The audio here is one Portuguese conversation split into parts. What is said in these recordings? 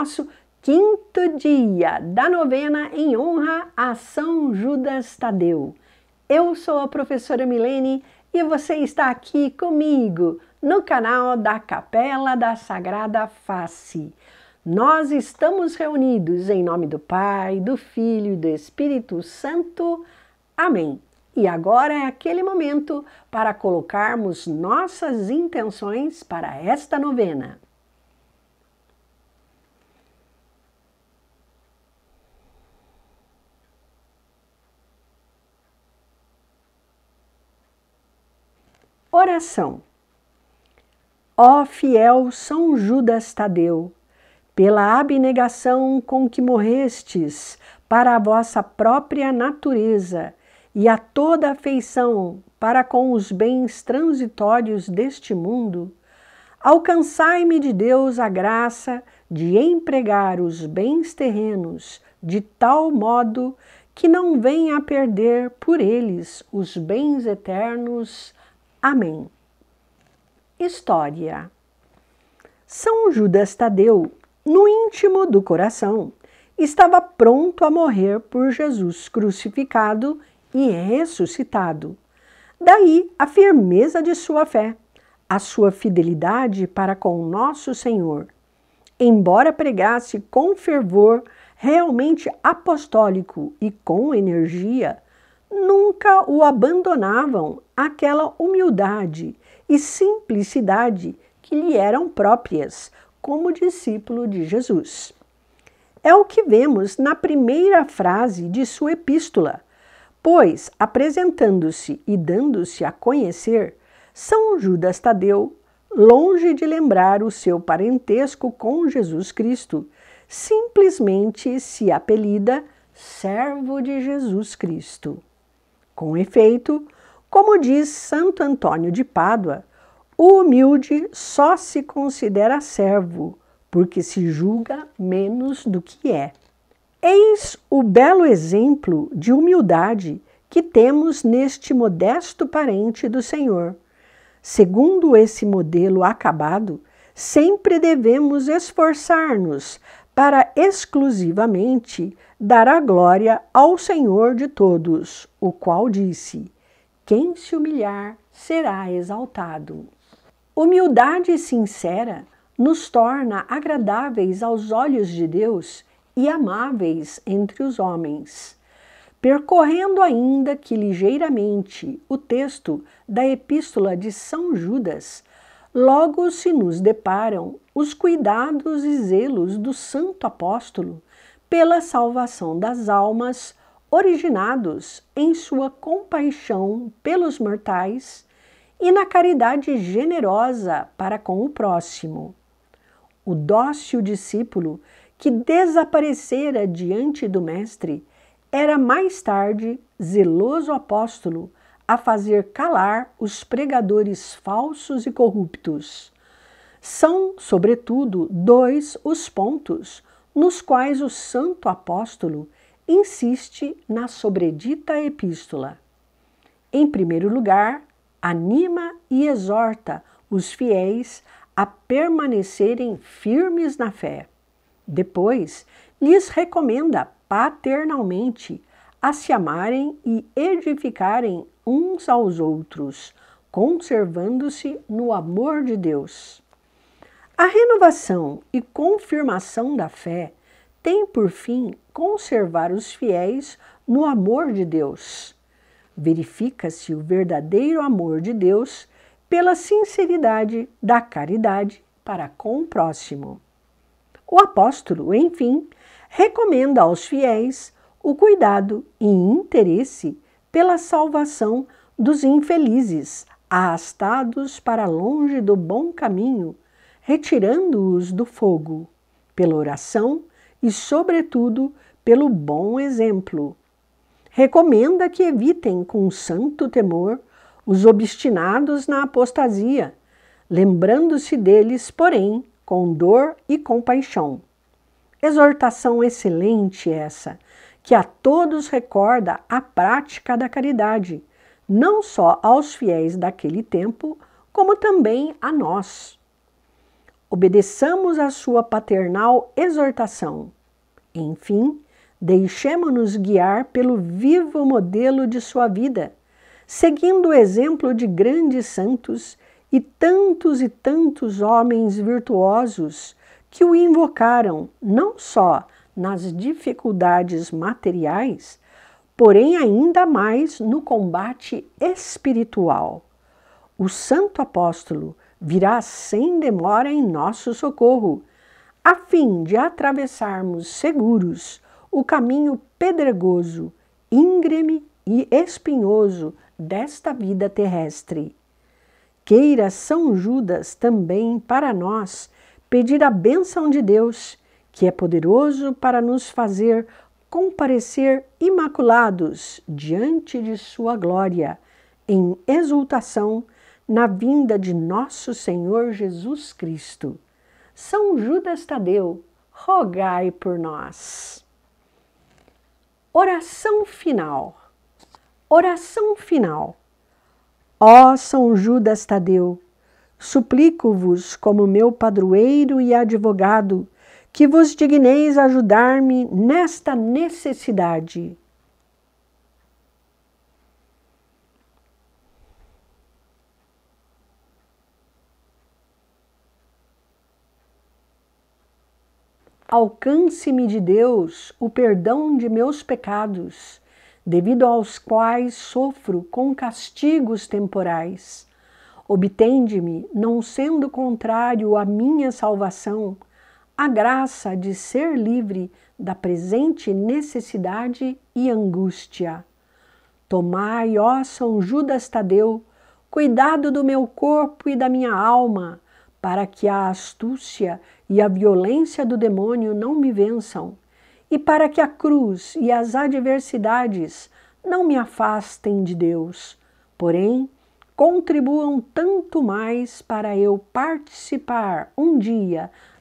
nosso quinto dia da novena em honra a São Judas Tadeu. Eu sou a professora Milene e você está aqui comigo no canal da Capela da Sagrada Face. Nós estamos reunidos em nome do Pai, do Filho e do Espírito Santo. Amém. E agora é aquele momento para colocarmos nossas intenções para esta novena. Oração. Ó fiel São Judas Tadeu, pela abnegação com que morrestes para a vossa própria natureza e a toda afeição para com os bens transitórios deste mundo, alcançai-me de Deus a graça de empregar os bens terrenos de tal modo que não venha a perder por eles os bens eternos. Amém. História. São Judas Tadeu, no íntimo do coração, estava pronto a morrer por Jesus crucificado e ressuscitado. Daí a firmeza de sua fé, a sua fidelidade para com nosso Senhor. Embora pregasse com fervor realmente apostólico e com energia, nunca o abandonavam aquela humildade e simplicidade que lhe eram próprias como discípulo de Jesus. É o que vemos na primeira frase de sua epístola, pois, apresentando-se e dando-se a conhecer, São Judas Tadeu, longe de lembrar o seu parentesco com Jesus Cristo, simplesmente se apelida Servo de Jesus Cristo. Com efeito, como diz Santo Antônio de Pádua, o humilde só se considera servo, porque se julga menos do que é. Eis o belo exemplo de humildade que temos neste modesto parente do Senhor. Segundo esse modelo acabado, sempre devemos esforçar-nos para exclusivamente dar a glória ao Senhor de todos, o qual disse: Quem se humilhar será exaltado. Humildade sincera nos torna agradáveis aos olhos de Deus e amáveis entre os homens. Percorrendo ainda que ligeiramente o texto da Epístola de São Judas, Logo se nos deparam os cuidados e zelos do Santo Apóstolo pela salvação das almas, originados em sua compaixão pelos mortais e na caridade generosa para com o próximo. O dócil discípulo que desaparecera diante do Mestre era mais tarde zeloso apóstolo a fazer calar os pregadores falsos e corruptos. São, sobretudo, dois os pontos nos quais o santo apóstolo insiste na sobredita epístola. Em primeiro lugar, anima e exorta os fiéis a permanecerem firmes na fé. Depois, lhes recomenda paternalmente a se amarem e edificarem uns aos outros, conservando-se no amor de Deus. A renovação e confirmação da fé tem por fim conservar os fiéis no amor de Deus. Verifica-se o verdadeiro amor de Deus pela sinceridade da caridade para com o próximo. O apóstolo, enfim, recomenda aos fiéis o cuidado e interesse pela salvação dos infelizes, arrastados para longe do bom caminho, retirando-os do fogo, pela oração e, sobretudo, pelo bom exemplo. Recomenda que evitem com santo temor os obstinados na apostasia, lembrando-se deles, porém, com dor e compaixão. Exortação excelente essa, que a todos recorda a prática da caridade, não só aos fiéis daquele tempo, como também a nós. Obedeçamos a sua paternal exortação. Enfim, deixemo-nos guiar pelo vivo modelo de sua vida, seguindo o exemplo de grandes santos e tantos e tantos homens virtuosos que o invocaram não só nas dificuldades materiais, porém ainda mais no combate espiritual. O santo apóstolo virá sem demora em nosso socorro, a fim de atravessarmos seguros o caminho pedregoso, íngreme e espinhoso desta vida terrestre. Queira São Judas também para nós pedir a bênção de Deus que é poderoso para nos fazer comparecer imaculados diante de Sua glória, em exultação na vinda de nosso Senhor Jesus Cristo. São Judas Tadeu, rogai por nós. Oração final. Oração final. Ó São Judas Tadeu, suplico-vos como meu padroeiro e advogado, que vos digneis ajudar-me nesta necessidade. Alcance-me de Deus o perdão de meus pecados, devido aos quais sofro com castigos temporais. Obtende-me, não sendo contrário à minha salvação, a graça de ser livre da presente necessidade e angústia. Tomai, ó São Judas Tadeu, cuidado do meu corpo e da minha alma, para que a astúcia e a violência do demônio não me vençam, e para que a cruz e as adversidades não me afastem de Deus, porém contribuam tanto mais para eu participar um dia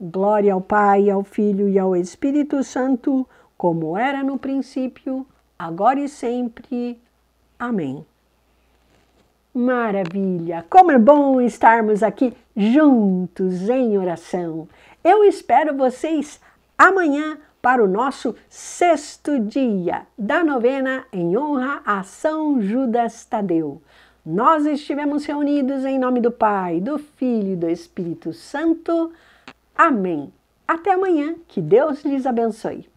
Glória ao Pai, ao Filho e ao Espírito Santo, como era no princípio, agora e sempre. Amém. Maravilha! Como é bom estarmos aqui juntos em oração. Eu espero vocês amanhã para o nosso sexto dia da novena em honra a São Judas Tadeu. Nós estivemos reunidos em nome do Pai, do Filho e do Espírito Santo. Amém. Até amanhã. Que Deus lhes abençoe.